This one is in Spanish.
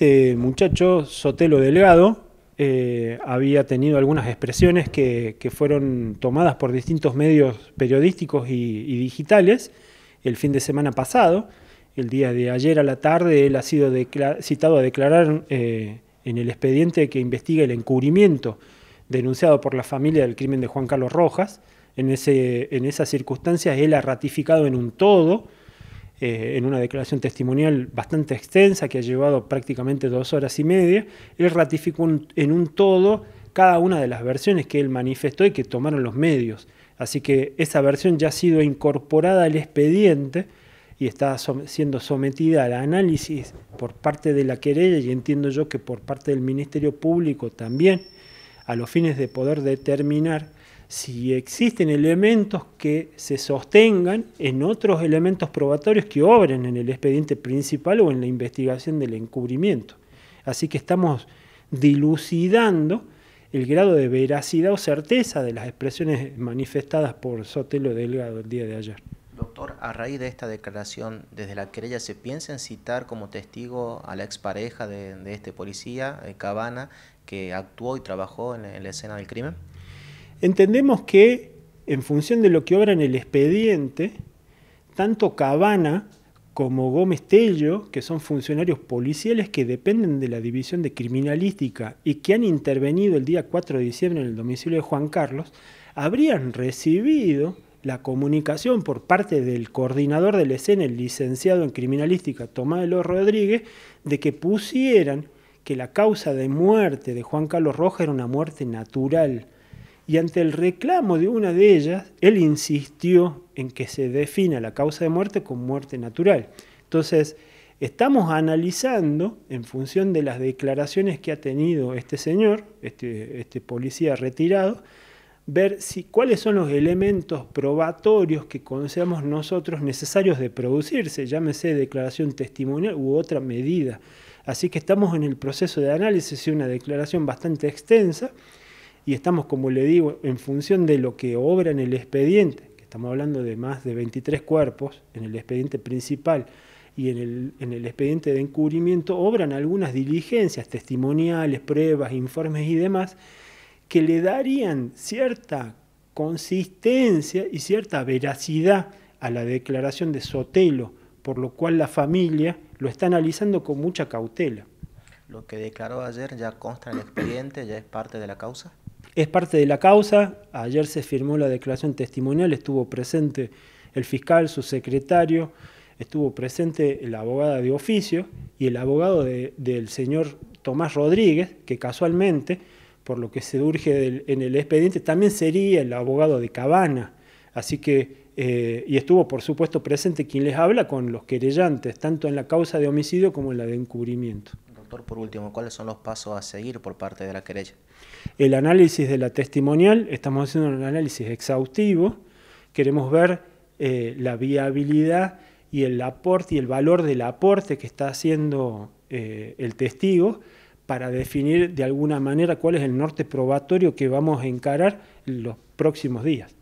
este muchacho, Sotelo Delgado, eh, había tenido algunas expresiones que, fueron tomadas por distintos medios periodísticos y, digitales el fin de semana pasado. El día de ayer a la tarde él ha sido citado a declarar eh, en el expediente que investiga el encubrimiento denunciado por la familia del crimen de Juan Carlos Rojas. En, ese, en esas circunstancias él ha ratificado en un todo eh, en una declaración testimonial bastante extensa que ha llevado prácticamente dos horas y media, él ratificó en un todo cada una de las versiones que él manifestó y que tomaron los medios. Así que esa versión ya ha sido incorporada al expediente y está siendo sometida al análisis por parte de la querella y entiendo yo que por parte del Ministerio Público también, a los fines de poder determinar si existen elementos que se sostengan en otros elementos probatorios que obren en el expediente principal o en la investigación del encubrimiento. Así que estamos dilucidando el grado de veracidad o certeza de las expresiones manifestadas por Sotelo Delgado el día de ayer. Doctor, a raíz de esta declaración, desde la querella, ¿se piensa en citar como testigo a la expareja de, de este policía, eh, Cabana, que actuó y trabajó en la escena del crimen? entendemos que en función de lo que obra en el expediente, tanto Cabana como Gómez Tello, que son funcionarios policiales que dependen de la División de Criminalística y que han intervenido el día 4 de diciembre en el domicilio de Juan Carlos, habrían recibido la comunicación por parte del coordinador de la escena, el licenciado en criminalística Tomás de los Rodríguez, de que pusieran que la causa de muerte de Juan Carlos Rojas era una muerte natural, y ante el reclamo de una de ellas, él insistió en que se defina la causa de muerte como muerte natural. Entonces, estamos analizando, en función de las declaraciones que ha tenido este señor, este, este policía retirado, ver si, cuáles son los elementos probatorios que consideramos nosotros necesarios de producirse, llámese declaración testimonial u otra medida. Así que estamos en el proceso de análisis, una declaración bastante extensa, y estamos, como le digo, en función de lo que obra en el expediente, que estamos hablando de más de 23 cuerpos en el expediente principal y en el, en el expediente de encubrimiento, obran algunas diligencias testimoniales, pruebas, informes y demás, que le darían cierta consistencia y cierta veracidad a la declaración de Sotelo, por lo cual la familia lo está analizando con mucha cautela. ¿Lo que declaró ayer ya consta en el expediente, ya es parte de la causa? Es parte de la causa. Ayer se firmó la declaración testimonial, estuvo presente el fiscal, su secretario, estuvo presente la abogada de oficio y el abogado del señor Tomás Rodríguez, que casualmente, por lo que se urge en el expediente, también sería el abogado de Cabana. Así que, eh, y estuvo por supuesto presente quien les habla con los querellantes, tanto en la causa de homicidio como en la de encubrimiento por último, ¿cuáles son los pasos a seguir por parte de la querella? El análisis de la testimonial, estamos haciendo un análisis exhaustivo, queremos ver eh, la viabilidad y el aporte y el valor del aporte que está haciendo eh, el testigo para definir de alguna manera cuál es el norte probatorio que vamos a encarar en los próximos días.